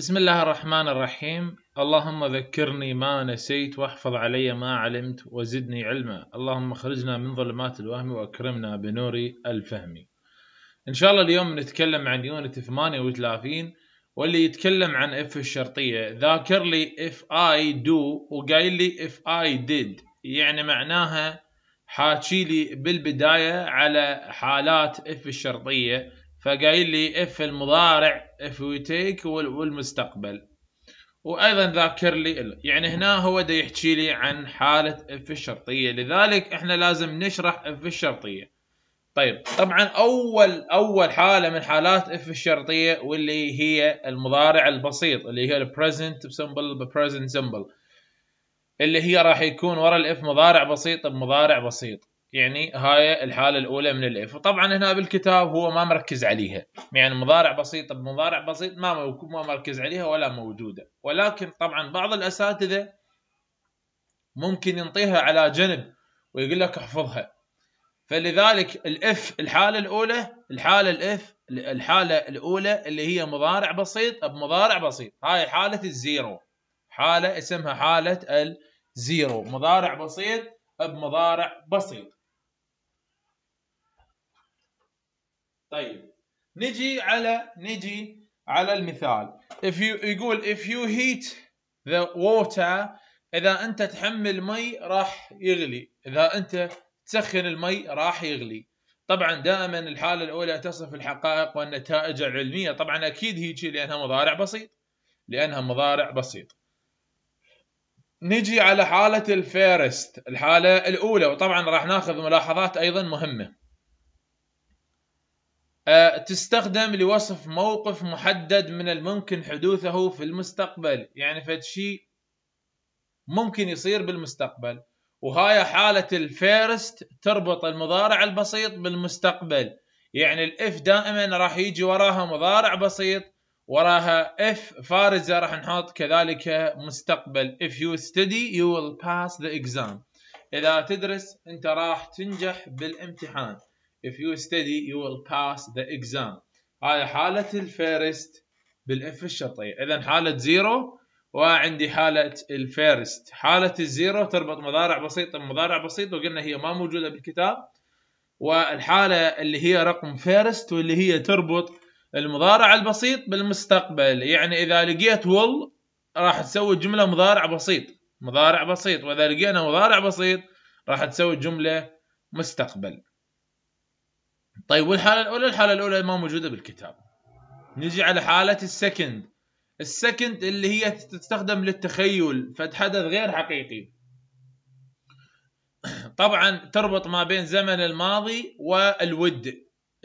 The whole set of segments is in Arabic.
بسم الله الرحمن الرحيم اللهم ذكرني ما نسيت واحفظ علي ما علمت وزدني علما اللهم اخرجنا من ظلمات الوهم واكرمنا بنور الفهم ان شاء الله اليوم نتكلم عن يونت 38 واللي يتكلم عن اف الشرطية ذاكر لي اف اي دو وقايل لي اف اي ديد يعني معناها حاكي لي بالبداية على حالات اف الشرطية فقايل لي اف المضارع اف وي تيك والمستقبل وايضا ذاكر لي يعني هنا هو دا يحكي لي عن حاله اف الشرطيه لذلك احنا لازم نشرح اف الشرطيه طيب طبعا اول اول حاله من حالات اف الشرطيه واللي هي المضارع البسيط اللي هي البريزنت سمبل بريزنت سمبل اللي هي راح يكون ورا الاف مضارع بسيط بمضارع بسيط يعني هاي الحالة الأولى من الإف وطبعا هنا بالكتاب هو ما مركز عليها يعني مضارع بسيطة بمضارع بسيط ما ما مركز عليها ولا موجودة ولكن طبعا بعض الأساتذة ممكن ينطيها على جنب ويقول لك احفظها فلذلك الإف الحالة الأولى الحالة الإف الحالة الأولى اللي هي مضارع بسيط بمضارع بسيط هاي حالة الزيرو حالة اسمها حالة الزيرو مضارع بسيط بمضارع بسيط طيب نجي على نجي على المثال if you يقول if you heat the water اذا انت تحمل مي راح يغلي اذا انت تسخن المي راح يغلي طبعا دائما الحاله الاولى تصف الحقائق والنتائج العلميه طبعا اكيد هيجي لانها مضارع بسيط لانها مضارع بسيط نجي على حالة الفيرست الحالة الأولى وطبعا راح ناخذ ملاحظات أيضا مهمة آه، تستخدم لوصف موقف محدد من الممكن حدوثه في المستقبل يعني فد شيء ممكن يصير بالمستقبل وهاي حالة الفيرست تربط المضارع البسيط بالمستقبل يعني الاف دائما راح يجي وراها مضارع بسيط وراها اف فارزة راح نحط كذلك مستقبل if you study you will pass the exam إذا تدرس أنت راح تنجح بالامتحان if you study you will pass the exam هاي حالة الفيرست بالإف الشرطية إذا حالة زيرو وعندي حالة الفيرست حالة الزيرو تربط مضارع بسيط بمضارع بسيط وقلنا هي ما موجودة بالكتاب والحالة اللي هي رقم فيرست واللي هي تربط المضارع البسيط بالمستقبل يعني إذا لقيت will راح تسوي جملة مضارع بسيط مضارع بسيط وإذا لقينا مضارع بسيط راح تسوي جملة مستقبل طيب والحاله الاولى الحاله الاولى ما موجوده بالكتاب نجي على حاله السكند السكند اللي هي تستخدم للتخيل حدث غير حقيقي طبعا تربط ما بين زمن الماضي والود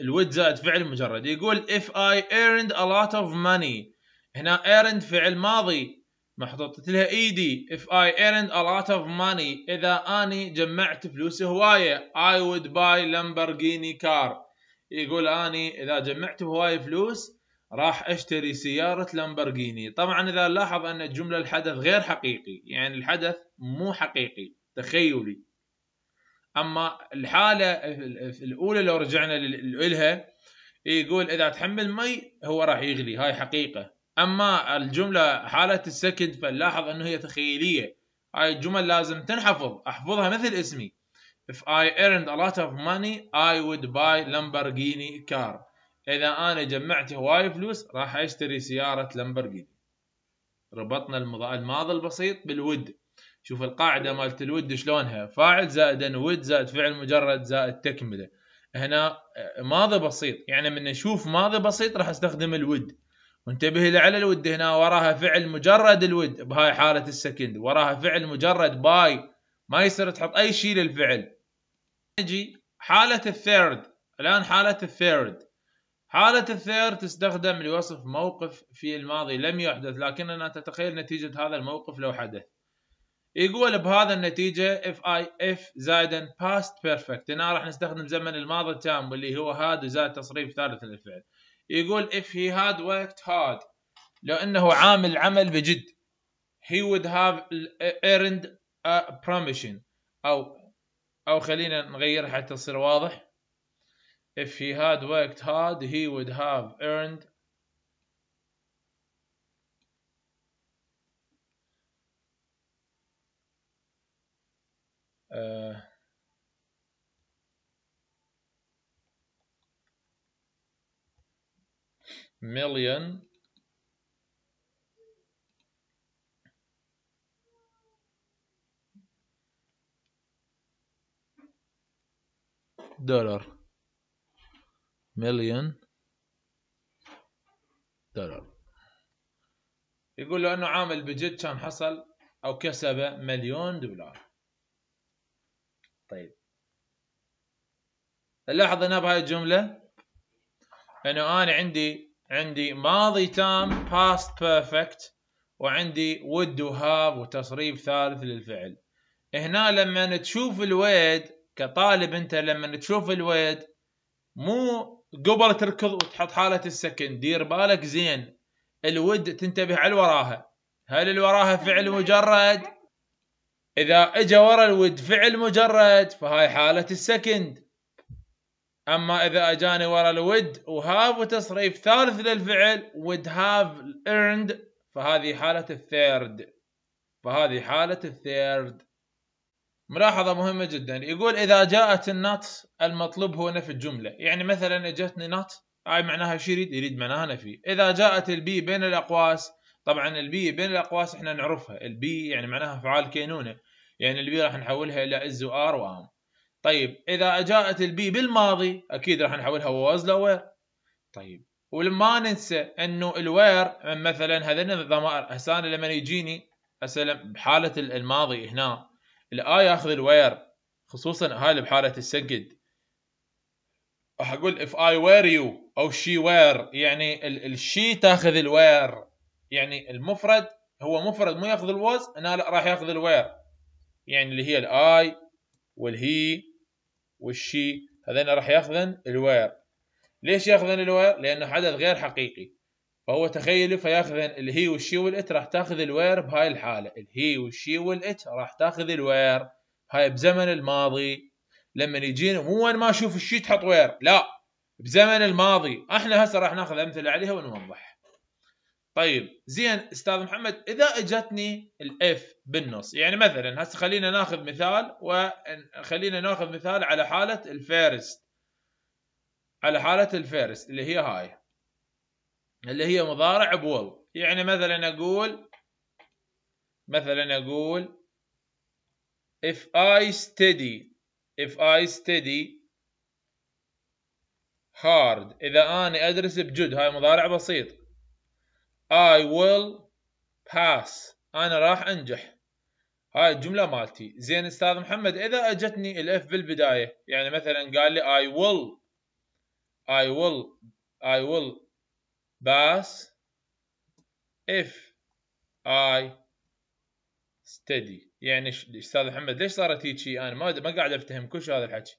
الود زائد فعل مجرد يقول if I earned a lot of money هنا earned فعل ماضي محطوطة لها ايدي if I earned a lot of money اذا اني جمعت فلوس هواية I would buy Lamborghini car يقول اني اذا جمعت هواية فلوس راح اشتري سيارة لامبرجيني طبعا اذا لاحظ ان الجملة الحدث غير حقيقي يعني الحدث مو حقيقي تخيلي اما الحالة الاولى لو رجعنا لها يقول اذا تحمل مي هو راح يغلي هاي حقيقة اما الجمله حاله السكند فنلاحظ انه هي تخيليه هاي الجمل لازم تنحفظ احفظها مثل اسمي if I earned a lot of money I would buy Lamborghini car اذا انا جمعت هواي فلوس راح اشتري سياره لامبرجيني ربطنا الماضي البسيط بالود شوف القاعده مالت الود شلونها فاعل زائد ود زائد فعل مجرد زائد تكمله هنا آه، ماضي بسيط يعني من اشوف ماضي بسيط راح استخدم الود وانتبه لعلى الود هنا وراها فعل مجرد الود بهاي حالة السكند وراها فعل مجرد باي ما يصير تحط اي شيء للفعل نجي حالة الثيرد الان حالة الثيرد حالة الثيرد تستخدم لوصف موقف في الماضي لم يحدث لكننا تتخيل نتيجة هذا الموقف لو حدث يقول بهذا النتيجة if I if زائدا past perfect هنا راح نستخدم زمن الماضي التام واللي هو had زائد تصريف ثالث للفعل يقول if he had worked hard لو انه عامل عمل بجد he would have earned a promotion او او خلينا نغير حتى تصير واضح if he had worked hard he would have earned uh, million دولار مليون دولار يقول له انه عامل بجد كان حصل او كسب مليون دولار طيب لاحظ هنا بهاي الجمله انه انا عندي عندي ماضي تام past perfect وعندي would وهاب وتصريف ثالث للفعل هنا لما تشوف الويد كطالب انت لما تشوف الويد مو قبل تركض وتحط حالة السكن دير بالك زين الود تنتبه على وراها هل الوراها فعل مجرد اذا اجى ورا الود فعل مجرد فهاي حالة السكند اما اذا اجاني ورا الود وهاف وتصريف ثالث للفعل ود هاف earned فهذه حالة الثيرد فهذه حالة الثيرد ملاحظة مهمة جدا يقول إذا جاءت النات المطلوب هو نفي الجملة يعني مثلا اجتني نات هاي معناها شو يريد؟ يريد معناها نفي إذا جاءت البي بين الأقواس طبعا البي بين الأقواس احنا نعرفها البي يعني معناها فعال كينونة يعني البي راح نحولها إلى إز وآر وآم طيب اذا جاءت البي بالماضي اكيد راح نحولها ووز لوير طيب ولما ننسى انه الوير مثلا هذين الضمائر هسه انا لما يجيني هسه بحاله الماضي هنا الاي ياخذ الوير خصوصا هاي اللي بحاله السجد راح اقول اف اي وير يو او شي وير يعني الشي تاخذ الوير يعني المفرد هو مفرد مو ياخذ الوز هنا لا راح ياخذ الوير يعني اللي هي الاي والهي والشي هذين راح ياخذن الوير ليش ياخذن الوير لانه حدث غير حقيقي فهو تخيل فياخذن الهي والشي والات راح تاخذ الوير بهاي الحاله الهي والشي والات راح تاخذ الوير هاي بزمن الماضي لما يجينا مو وين ما اشوف الشي تحط وير لا بزمن الماضي احنا هسه راح ناخذ امثله عليها ونوضح طيب زين استاذ محمد اذا اجتني الاف بالنص يعني مثلا هسه خلينا ناخذ مثال وخلينا ناخذ مثال على حاله الفيرست على حاله الفيرست اللي هي هاي اللي هي مضارع بول يعني مثلا اقول مثلا اقول if I study if I study hard اذا انا ادرس بجد هاي مضارع بسيط I will pass أنا راح أنجح هاي الجملة مالتي زين أستاذ محمد إذا أجتني الإف بالبداية يعني مثلا قال لي I will I will I will pass if I study يعني أستاذ محمد ليش صارت هيجي أنا ما ما قاعد أفتهم كل شيء هذا الحكي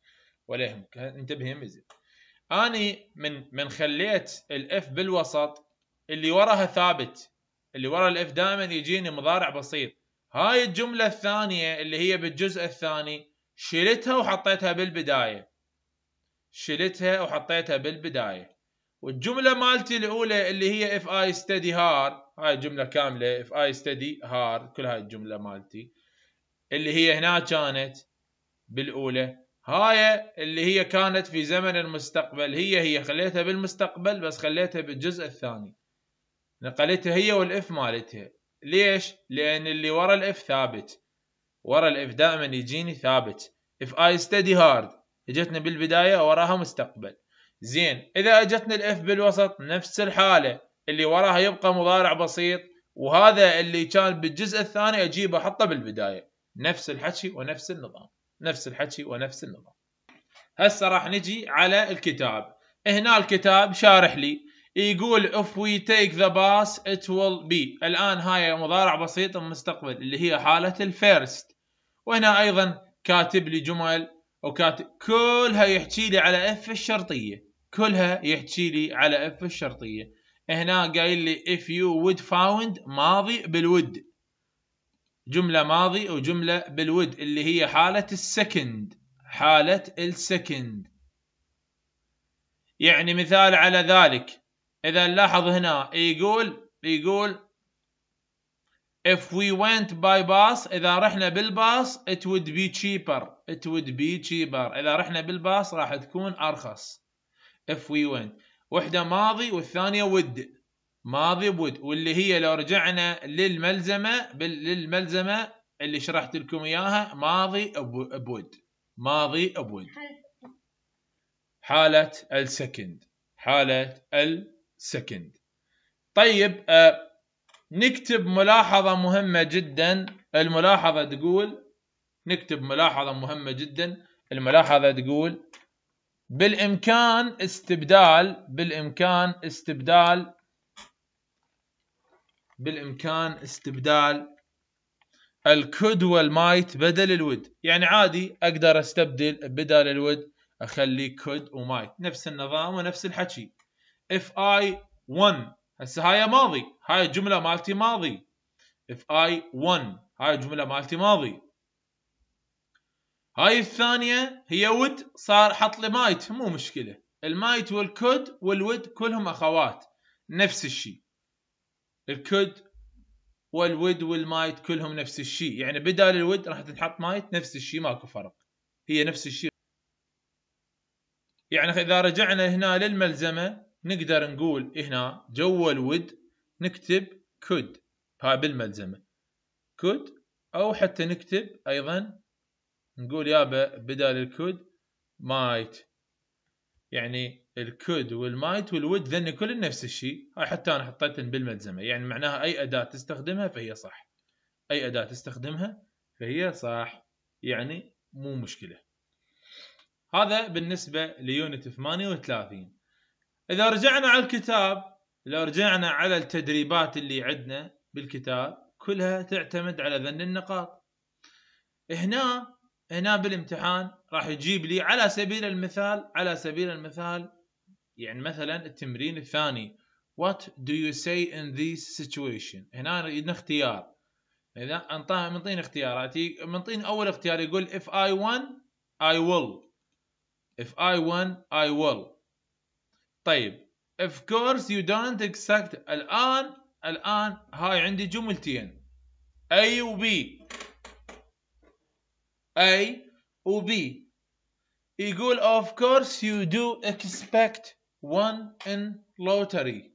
ولا يهمك انتبه يا مزي أني من من خليت الإف بالوسط اللي وراها ثابت اللي ورا الاف دائما يجيني مضارع بسيط هاي الجملة الثانية اللي هي بالجزء الثاني شلتها وحطيتها بالبداية شلتها وحطيتها بالبداية والجملة مالتي الأولى اللي هي اف اي ستدي هار هاي الجمله كاملة اف اي ستدي هار كل هاي الجملة مالتي اللي هي هنا كانت بالأولى هاي اللي هي كانت في زمن المستقبل هي هي خليتها بالمستقبل بس خليتها بالجزء الثاني نقلتها هي والاف مالتها ليش؟ لان اللي ورا الاف ثابت ورا الاف دائما يجيني ثابت if I study hard اجتنا بالبداية وراها مستقبل زين اذا اجتنا الاف بالوسط نفس الحالة اللي وراها يبقى مضارع بسيط وهذا اللي كان بالجزء الثاني اجيبه احطه بالبداية نفس الحكي ونفس النظام نفس الحكي ونفس النظام هسه راح نجي على الكتاب هنا الكتاب شارح لي يقول if we take the bus it will be الآن هاي مضارع بسيط المستقبل اللي هي حالة الفيرست وهنا أيضا كاتب لي جمل وكاتب كلها يحكي لي على اف الشرطية كلها يحكي لي على اف الشرطية هنا قايل لي if you would found ماضي بالود جملة ماضي وجملة بالود اللي هي حالة السكند حالة السكند يعني مثال على ذلك اذا نلاحظ هنا يقول يقول if we went by bus اذا رحنا بالباص it would be cheaper it would be cheaper اذا رحنا بالباص راح تكون ارخص if we went وحده ماضي والثانيه would ماضي would واللي هي لو رجعنا للملزمه للملزمه اللي شرحت لكم اياها ماضي بود ماضي بود حاله السكند حاله ال سكند طيب آه، نكتب ملاحظة مهمة جدا الملاحظة تقول نكتب ملاحظة مهمة جدا الملاحظة تقول بالإمكان استبدال بالإمكان استبدال بالإمكان استبدال الكود والمايت بدل الود يعني عادي أقدر أستبدل بدل الود أخلي كود ومايت نفس النظام ونفس الحكي if I 1 هسه هاي ماضي هاي الجمله مالتي ماضي if I 1 هاي الجمله مالتي ماضي هاي الثانيه هي ود صار حط لي مايت مو مشكله المايت والكود والود كلهم اخوات نفس الشيء الكود والود والمايت كلهم نفس الشيء يعني بدال الود راح تنحط مايت نفس الشيء ماكو فرق هي نفس الشيء يعني اذا رجعنا هنا للملزمه نقدر نقول هنا جوا الود نكتب could بالملزمة could أو حتى نكتب أيضا نقول يابا بدل الكود might يعني الكود والمايت والود ذن كل نفس الشيء هاي حتى انا حطيتهم بالملزمه يعني معناها اي اداه تستخدمها فهي صح اي اداه تستخدمها فهي صح يعني مو مشكله هذا بالنسبه ليونت 38 اذا رجعنا على الكتاب لو رجعنا على التدريبات اللي عندنا بالكتاب كلها تعتمد على ذن النقاط هنا هنا بالامتحان راح يجيب لي على سبيل المثال على سبيل المثال يعني مثلا التمرين الثاني What do you say in this situation هنا يريدنا اختيار اذا انطاه منطين اختياراتي منطين اول اختيار يقول if I won I will if I won I will طيب of course you don't expect الآن الآن هاي عندي جملتين A و B A و B يقول of course you do expect one in lottery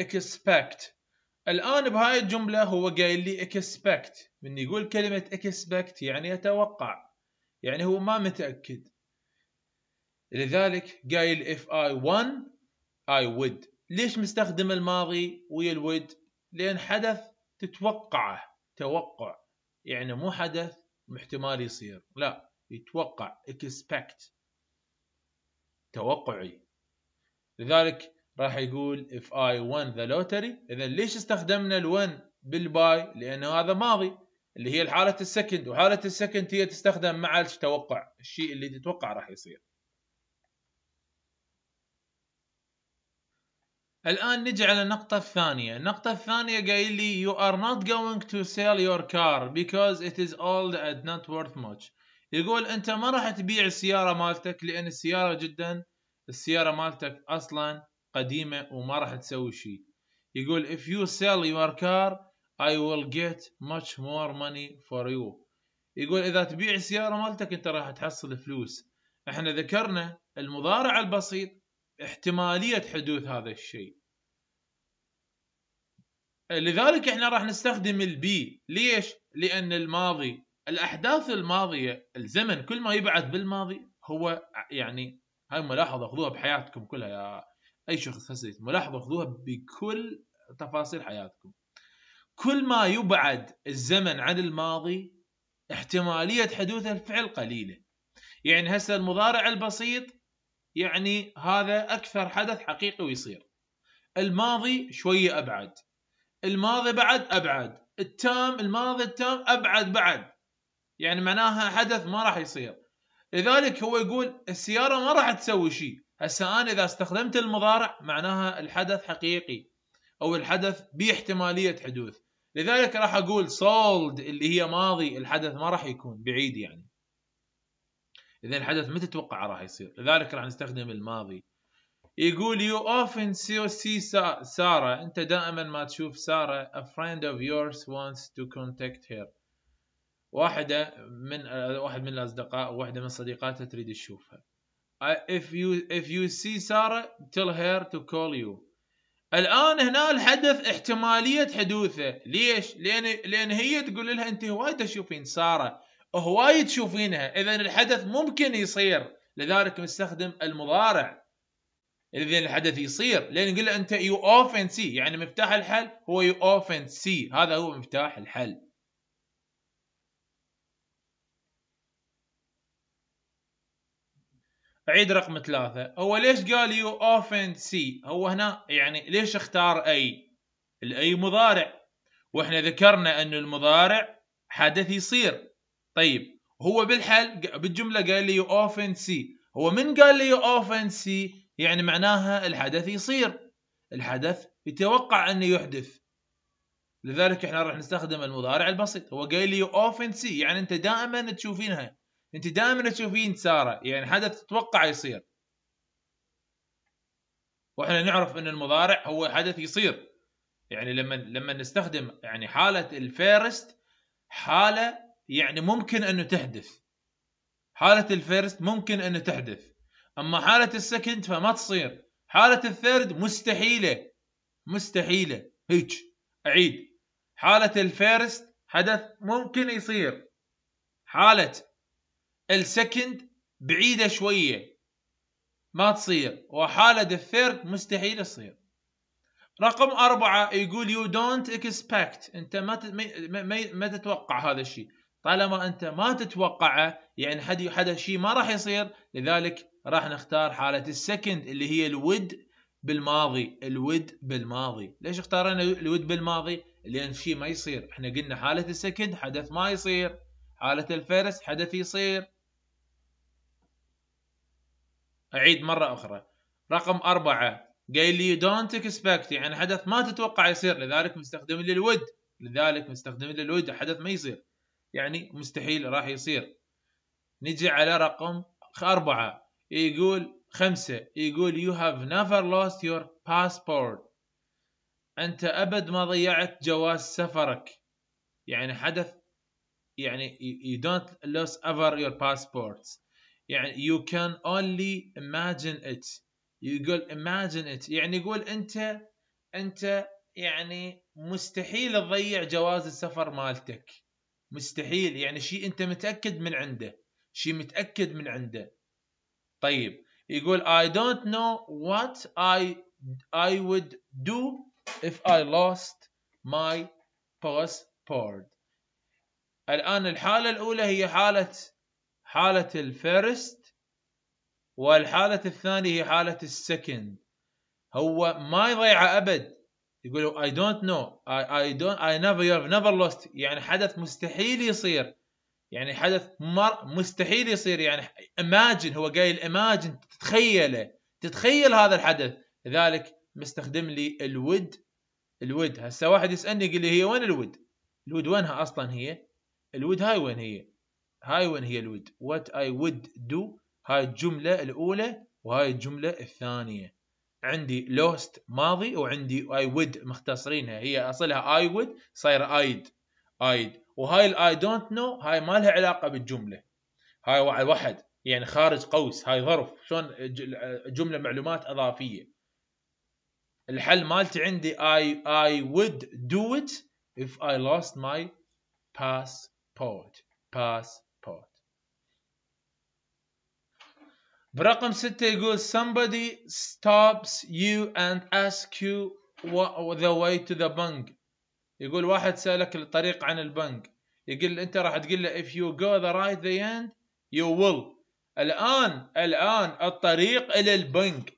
expect الآن بهاي الجملة هو قايل لي expect من يقول كلمة expect يعني يتوقع يعني هو ما متأكد لذلك قايل if I won I would ليش مستخدم الماضي ويا الود لأن حدث تتوقعه توقع يعني مو حدث احتمال يصير لا يتوقع expect توقعي لذلك راح يقول if I won the lottery إذا ليش استخدمنا الون بالباي لأن هذا ماضي اللي هي الحالة السكند وحالة السكند هي تستخدم مع التوقع الشيء اللي تتوقع راح يصير الان نجي على النقطه الثانيه النقطه الثانيه قايل لي you are not going to sell your car because it is اولد and not worth much يقول انت ما راح تبيع السياره مالتك لان السياره جدا السياره مالتك اصلا قديمه وما راح تسوي شيء يقول if you sell your car I will get much more money for you يقول اذا تبيع السياره مالتك انت راح تحصل فلوس احنا ذكرنا المضارع البسيط احتماليه حدوث هذا الشيء لذلك احنا راح نستخدم البي ليش لان الماضي الاحداث الماضيه الزمن كل ما يبعد بالماضي هو يعني هاي ملاحظه خذوها بحياتكم كلها يا اي شخص هسه ملاحظه خذوها بكل تفاصيل حياتكم كل ما يبعد الزمن عن الماضي احتماليه حدوث الفعل قليله يعني هسه المضارع البسيط يعني هذا اكثر حدث حقيقي ويصير الماضي شويه ابعد الماضي بعد ابعد التام الماضي التام ابعد بعد يعني معناها حدث ما راح يصير لذلك هو يقول السياره ما راح تسوي شيء هسه انا اذا استخدمت المضارع معناها الحدث حقيقي او الحدث باحتماليه حدوث لذلك راح اقول سولد اللي هي ماضي الحدث ما راح يكون بعيد يعني اذا الحدث متى تتوقع راح يصير لذلك راح نستخدم الماضي يقول يو اوفن often سي سارة انت دائما ما تشوف سارة a friend of yours wants to contact her واحدة من واحد من الاصدقاء واحدة من صديقاتها تريد تشوفها if you if you see سارة tell her to call you الان هنا الحدث احتمالية حدوثه ليش؟ لان لان هي تقول لها انت وايد تشوفين سارة هواي تشوفينها اذا الحدث ممكن يصير لذلك نستخدم المضارع اذا الحدث يصير لان نقول له انت يو اوفن سي يعني مفتاح الحل هو يو اوفن سي هذا هو مفتاح الحل عيد رقم ثلاثة هو ليش قال يو اوفن سي هو هنا يعني ليش اختار اي الاي مضارع واحنا ذكرنا ان المضارع حدث يصير طيب هو بالحل بالجمله قال لي اوفن سي هو من قال لي اوفن سي يعني معناها الحدث يصير الحدث يتوقع انه يحدث لذلك احنا راح نستخدم المضارع البسيط هو قال لي اوفن سي يعني انت دائما تشوفينها انت دائما تشوفين ساره يعني حدث تتوقع يصير واحنا نعرف ان المضارع هو حدث يصير يعني لما لما نستخدم يعني حاله الفيرست حاله يعني ممكن انه تحدث حالة الفيرست ممكن انه تحدث اما حالة السكند فما تصير حالة الثيرد مستحيلة مستحيلة هيج اعيد حالة الفيرست حدث ممكن يصير حالة السكند بعيدة شوية ما تصير وحالة الثيرد مستحيل تصير رقم أربعة يقول you don't expect أنت ما, ما, ما تتوقع هذا الشيء طالما انت ما تتوقعه يعني حد حد شيء ما راح يصير لذلك راح نختار حاله السكند اللي هي الود بالماضي الود بالماضي ليش اختارنا الود بالماضي لان شيء ما يصير احنا قلنا حاله السكند حدث ما يصير حاله الفيرس حدث يصير اعيد مره اخرى رقم أربعة قال لي don't expect يعني حدث ما تتوقع يصير لذلك مستخدم للود لذلك مستخدم للود حدث ما يصير يعني مستحيل راح يصير نجي على رقم أربعة يقول خمسة يقول you have never lost your passport أنت أبد ما ضيعت جواز سفرك يعني حدث يعني you don't lose ever your passports يعني you can only imagine it يقول imagine it يعني يقول أنت أنت يعني مستحيل تضيع جواز السفر مالتك مستحيل يعني شيء انت متاكد من عنده شيء متاكد من عنده طيب يقول I don't know what I I would do if I lost my passport الآن الحالة الأولى هي حالة حالة الفيرست والحالة الثانية هي حالة السكند هو ما يضيعه أبد يقولوا اي دونت نو اي دونت اي نيفر يو نيفر لوست يعني حدث مستحيل يصير يعني حدث مر مستحيل يصير يعني اماجن هو قايل اماجن تتخيله تتخيل هذا الحدث لذلك مستخدم لي الود الود هسه واحد يسالني يقول لي هي وين الود الود وينها اصلا هي الود هاي وين هي هاي وين هي الود وات اي وود دو هاي الجمله الاولى وهاي الجمله الثانيه عندي لوست ماضي وعندي اي وود مختصرينها هي اصلها اي وود صايره ايد ايد وهاي الاي دونت نو هاي ما لها علاقه بالجمله هاي واحد يعني خارج قوس هاي ظرف شلون جمله معلومات اضافيه الحل مالتي عندي اي اي ود دو ات اف اي لوست ماي باسبورت باسبورت برقم ستة يقول somebody stops you and asks you the way to the bank يقول واحد سألك الطريق عن البنك يقول انت راح تقول له if you go the right the end you will الآن الآن الطريق إلى البنك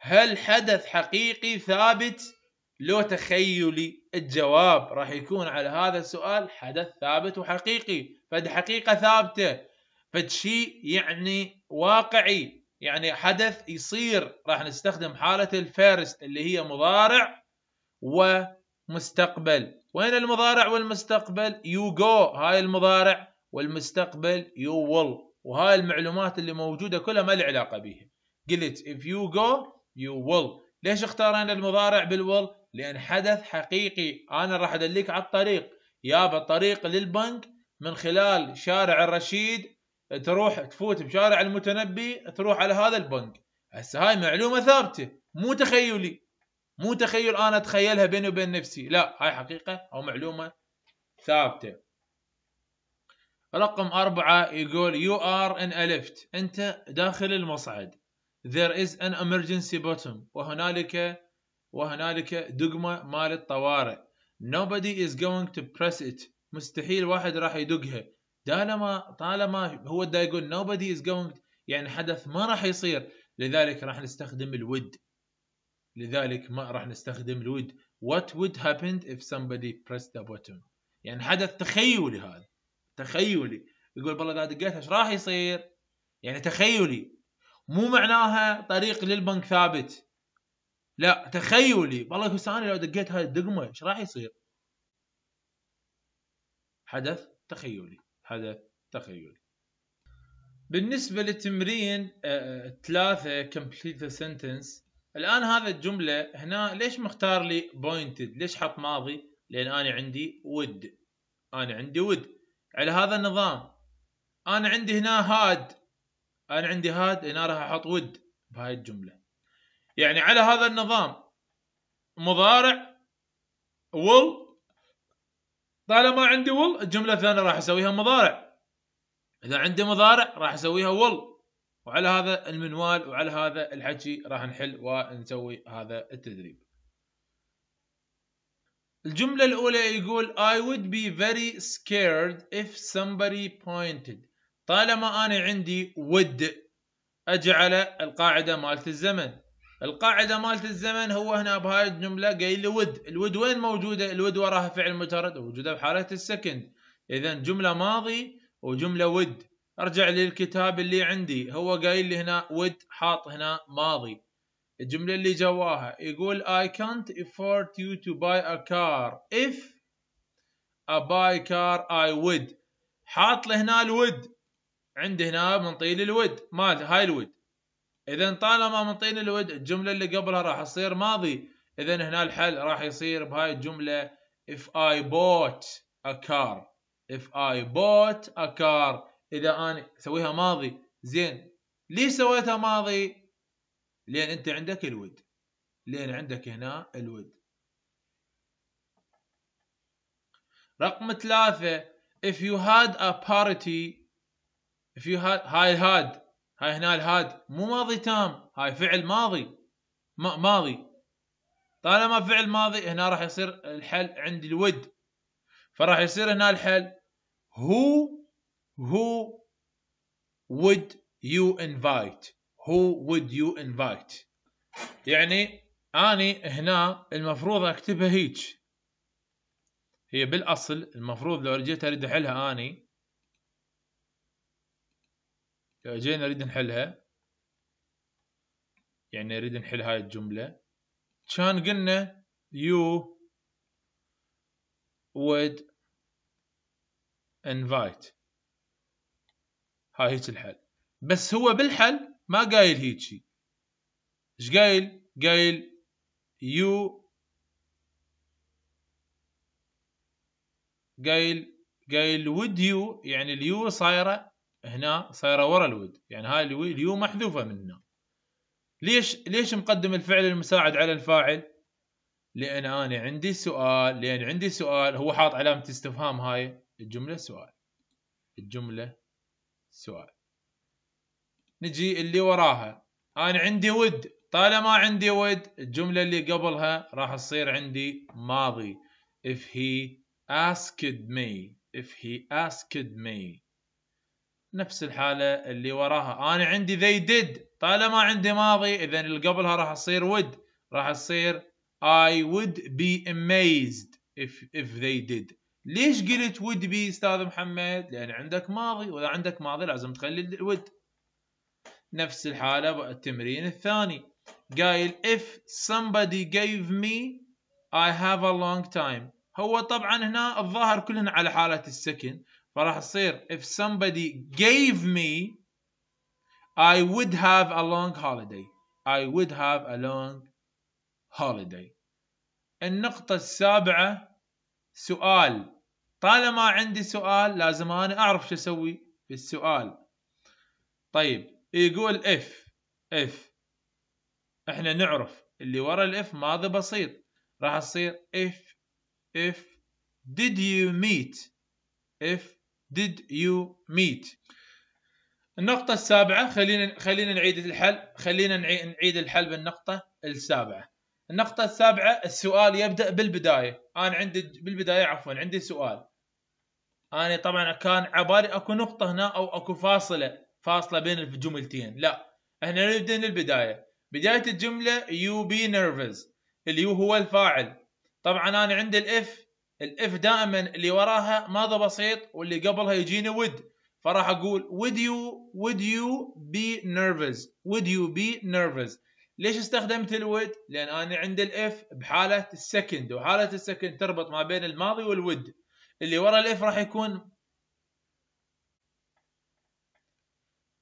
هل حدث حقيقي ثابت لو تخيلي الجواب راح يكون على هذا السؤال حدث ثابت وحقيقي فد حقيقة ثابتة فد شيء يعني واقعي يعني حدث يصير راح نستخدم حالة الفيرست اللي هي مضارع ومستقبل وين المضارع والمستقبل يو جو هاي المضارع والمستقبل يو ويل وهاي المعلومات اللي موجودة كلها ما لي علاقة بيها قلت if you go you will ليش اختارنا المضارع بالول لأن حدث حقيقي أنا راح أدلك على الطريق يابا طريق للبنك من خلال شارع الرشيد تروح تفوت بشارع المتنبي تروح على هذا البنك هسه هاي معلومه ثابته مو تخيلي مو تخيل انا اتخيلها بيني وبين نفسي لا هاي حقيقه او معلومه ثابته رقم أربعة يقول you are in a lift أنت داخل المصعد there is an emergency button وهنالك وهنالك دقمة مال الطوارئ nobody is going to press it مستحيل واحد راح يدقها طالما طالما هو دا يقول nobody is going يعني حدث ما راح يصير لذلك راح نستخدم الود لذلك ما راح نستخدم الود what would happen if somebody pressed the button يعني حدث تخيلي هذا تخيلي يقول بالله اذا دقيت ايش راح يصير يعني تخيلي مو معناها طريق للبنك ثابت لا تخيلي والله ثاني لو دقيت هاي الدقمه ايش راح يصير حدث تخيلي هذا تخيل بالنسبة للتمرين آه، آه، ثلاثة complete the sentence الآن هذا الجملة هنا ليش مختار لي pointed ليش حط ماضي لأن أنا عندي would أنا عندي would على هذا النظام أنا عندي هنا هاد أنا عندي هاد هنا راح أحط would بهاي الجملة يعني على هذا النظام مضارع will طالما عندي ول الجملة الثانية راح اسويها مضارع اذا عندي مضارع راح اسويها ول وعلى هذا المنوال وعلى هذا الحكي راح نحل ونسوي هذا التدريب الجملة الأولى يقول I would be very scared if somebody pointed طالما أنا عندي would أجعل القاعدة مالت الزمن القاعدة مالت الزمن هو هنا بهاي الجملة قايل لي ود الود وين موجودة الود وراها فعل متردد موجودة بحالة السكند إذا جملة ماضي وجملة ود أرجع للكتاب اللي عندي هو قايل لي هنا ود حاط هنا ماضي الجملة اللي جواها يقول I can't afford you to buy a car if I buy car I would حاط لي هنا الود عندي هنا منطيل الود مال هاي الود اذا طالما منطين الود الجمله اللي قبلها راح تصير ماضي اذا هنا الحل راح يصير بهاي الجمله if I bought a car if I bought a car اذا انا سويها ماضي زين ليش سويتها ماضي لان انت عندك الود لان عندك هنا الود رقم ثلاثة if you had a party if you had I had هاي هنا الهاد مو ماضي تام هاي فعل ماضي ما ماضي طالما فعل ماضي هنا راح يصير الحل عندي الود فراح يصير هنا الحل هو هو would you invite who would you invite يعني اني هنا المفروض اكتبها هيك هي بالاصل المفروض لو رجيت اريد احلها اني جينا نريد نحلها يعني نريد نحل هاي الجملة كان قلنا you would invite هاي هيك الحل بس هو بالحل ما قايل هيجي ايش قايل قايل you قايل قايل would you يعني اليو صايرة هنا صايره ورا الود يعني هاي اليو محذوفه هنا ليش ليش مقدم الفعل المساعد على الفاعل لان انا عندي سؤال لان عندي سؤال هو حاط علامه استفهام هاي الجمله سؤال الجمله سؤال نجي اللي وراها انا عندي ود طالما عندي ود الجمله اللي قبلها راح تصير عندي ماضي if he asked me if he asked me نفس الحاله اللي وراها انا عندي they did طالما عندي ماضي اذا اللي قبلها راح تصير would راح تصير I would be amazed if if they did ليش قلت would be استاذ محمد لان عندك ماضي واذا عندك ماضي لازم تخلي الود نفس الحاله التمرين الثاني قايل if somebody gave me I have a long time هو طبعا هنا الظاهر كلنا على حالة السكن فراح تصير if somebody gave me I would have a long holiday I would have a long holiday النقطة السابعة سؤال طالما عندي سؤال لازم أنا أعرف شو أسوي بالسؤال طيب يقول if if احنا نعرف اللي ورا الاف ماضي بسيط راح تصير if if did you meet if did you meet النقطة السابعة خلينا خلينا نعيد الحل خلينا نعيد الحل بالنقطة السابعة النقطة السابعة السؤال يبدأ بالبداية أنا عندي بالبداية عفوا عندي سؤال أنا طبعا كان عبالي أكو نقطة هنا أو أكو فاصلة فاصلة بين الجملتين لا احنا نبدأ من البداية بداية الجملة you be nervous اليو هو الفاعل طبعا أنا عندي الإف الاف دائما اللي وراها ماذا بسيط واللي قبلها يجيني ود فراح اقول would you would you be nervous would you be nervous ليش استخدمت الود لان انا عند الاف بحاله السكند وحاله السكند تربط ما بين الماضي والود اللي ورا الاف راح يكون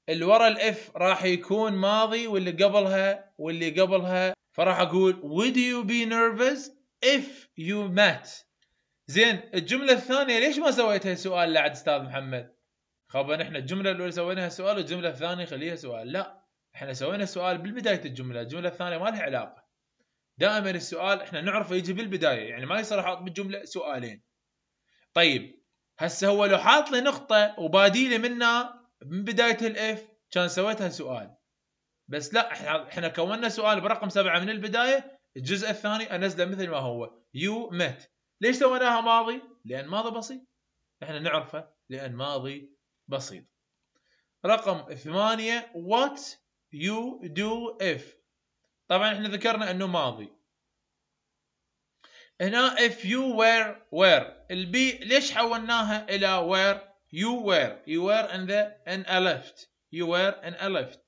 اللي ورا الاف راح يكون ماضي واللي قبلها واللي قبلها فراح اقول would you be nervous if you met زين الجمله الثانيه ليش ما سويتها سؤال لعد استاذ محمد؟ خابا نحن الجمله الاولى سويناها سؤال والجمله الثانيه خليها سؤال لا احنا سوينا سؤال بالبدايه الجمله الجمله الثانيه ما لها علاقه دائما السؤال احنا نعرفه يجي بالبدايه يعني ما يصير حاط بالجمله سؤالين طيب هسه هو لو حاط لي نقطه وباديله منها من بدايه الاف كان سويتها سؤال بس لا احنا احنا كونا سؤال برقم سبعه من البدايه الجزء الثاني انزله مثل ما هو يو مت ليش سويناها ماضي؟ لأن ماضي بسيط احنا نعرفه لأن ماضي بسيط رقم ثمانية what you do if طبعا احنا ذكرنا انه ماضي هنا if you were where البي ليش حولناها الى where you were you were in the in a left you were in a left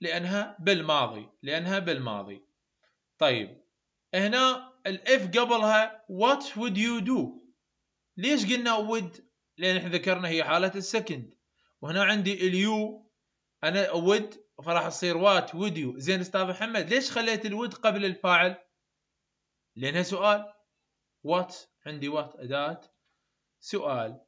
لانها بالماضي لانها بالماضي طيب هنا الاف قبلها what would you do ليش قلنا would لان احنا ذكرنا هي حالة السكند وهنا عندي اليو انا would فراح تصير وات would you زين استاذ محمد ليش خليت الود قبل الفاعل لانها سؤال what عندي what اداة سؤال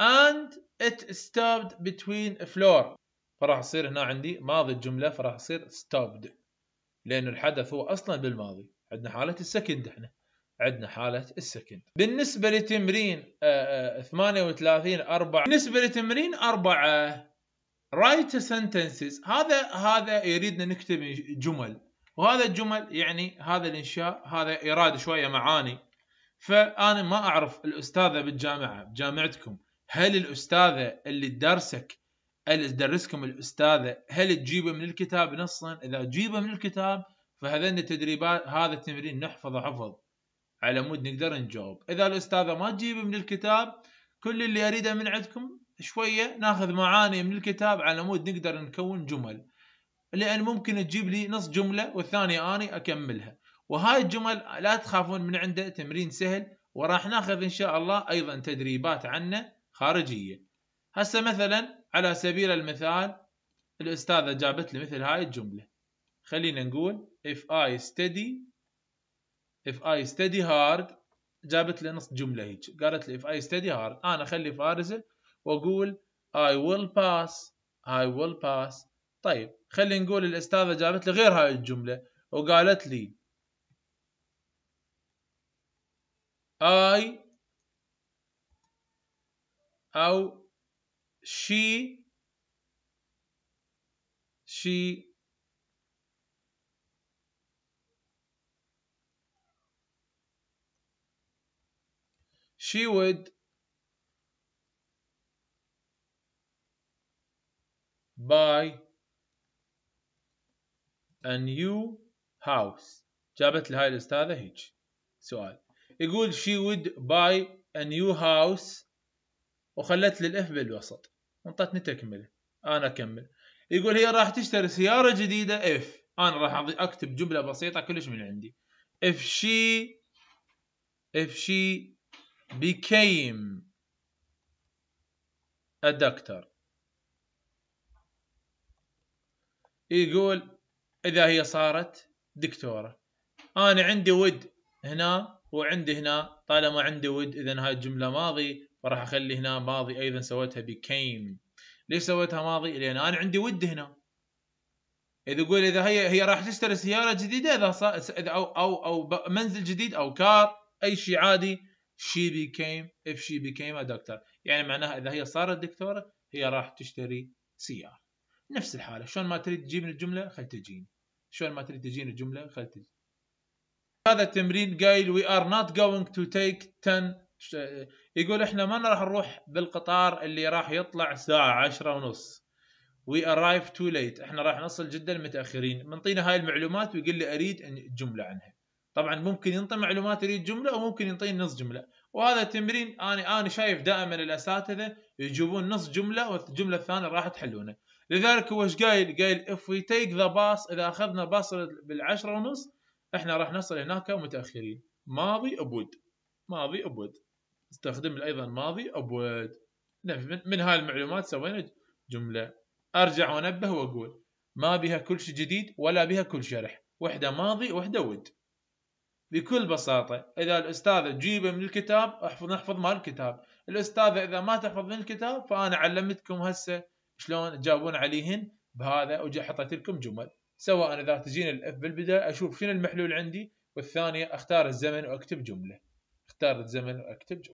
and it stopped between floor فراح يصير هنا عندي ماضي الجملة فراح يصير stopped لأن الحدث هو أصلا بالماضي عندنا حاله السكند احنا عندنا حاله السكند بالنسبه لتمرين 38 آه، 4 آه، بالنسبه لتمرين 4 رايت سنتنسز هذا هذا يريدنا نكتب جمل وهذا الجمل يعني هذا الانشاء هذا ايراد شويه معاني فانا ما اعرف الاستاذه بالجامعه بجامعتكم هل الاستاذه اللي تدرسك اللي تدرسكم الاستاذه هل تجيبه من الكتاب نصا اذا تجيبه من الكتاب فهذين التدريبات هذا التمرين نحفظه حفظ على مود نقدر نجاوب اذا الاستاذه ما تجيب من الكتاب كل اللي اريده من عندكم شويه ناخذ معاني من الكتاب على مود نقدر نكون جمل لان ممكن تجيب لي نص جمله والثانيه اني اكملها وهاي الجمل لا تخافون من عنده تمرين سهل وراح ناخذ ان شاء الله ايضا تدريبات عنه خارجيه هسه مثلا على سبيل المثال الاستاذه جابت لي مثل هاي الجمله خلينا نقول if I study if I study hard جابت لي نص جملة هيك قالت لي if I study hard أنا أخلي فارزل وأقول I will pass I will pass طيب خلي نقول الأستاذة جابت لي غير هاي الجملة وقالت لي I أو she she she would buy a new house جابت لهاي الأستاذة هيك سؤال يقول she would buy a new house وخلت لي الإف بالوسط وانطتني تكملة أنا أكمل يقول هي راح تشتري سيارة جديدة if أنا راح أكتب جملة بسيطة كلش من عندي if she if she became a doctor يقول اذا هي صارت دكتوره انا عندي ود هنا وعندي هنا طالما عندي ود اذا هاي الجمله ماضي فراح اخلي هنا ماضي ايضا سويتها became ليش سويتها ماضي لان انا عندي ود هنا اذا يقول اذا هي هي راح تشتري سياره جديده اذا صار او او او منزل جديد او كار اي شيء عادي she became if she became a doctor يعني معناها إذا هي صارت دكتورة هي راح تشتري سيارة نفس الحالة شلون ما تريد تجيب الجملة خل تجيني شلون ما تريد تجيني الجملة خل تجيني هذا التمرين قايل وي ار نوت جوينج تو تيك 10 يقول احنا ما راح نروح بالقطار اللي راح يطلع الساعة عشرة ونص وي ارايف تو ليت احنا راح نصل جدا متأخرين منطينا هاي المعلومات ويقول لي اريد جملة عنها طبعا ممكن ينطي معلومات يريد جمله وممكن ينطي نص جمله وهذا تمرين انا انا شايف دائما الاساتذه يجيبون نص جمله والجمله الثانيه راح تحلونه لذلك هو ايش قايل؟ قايل اف وي تيك ذا باص اذا اخذنا باص بالعشرة ونص احنا راح نصل هناك متاخرين ماضي ابود ماضي ابود استخدم ايضا ماضي ابود نعم، من هاي المعلومات سوينا جمله ارجع وانبه واقول ما بها كل شيء جديد ولا بها كل شرح وحده ماضي وحده ود بكل بساطة إذا الأستاذة تجيبه من الكتاب احفظ نحفظ مال الكتاب الأستاذة إذا ما تحفظ من الكتاب فأنا علمتكم هسه شلون تجاوبون عليهن بهذا وجي حطيت لكم جمل سواء إذا تجيني الأف بالبداية أشوف شنو المحلول عندي والثانية أختار الزمن وأكتب جملة اختار الزمن وأكتب جملة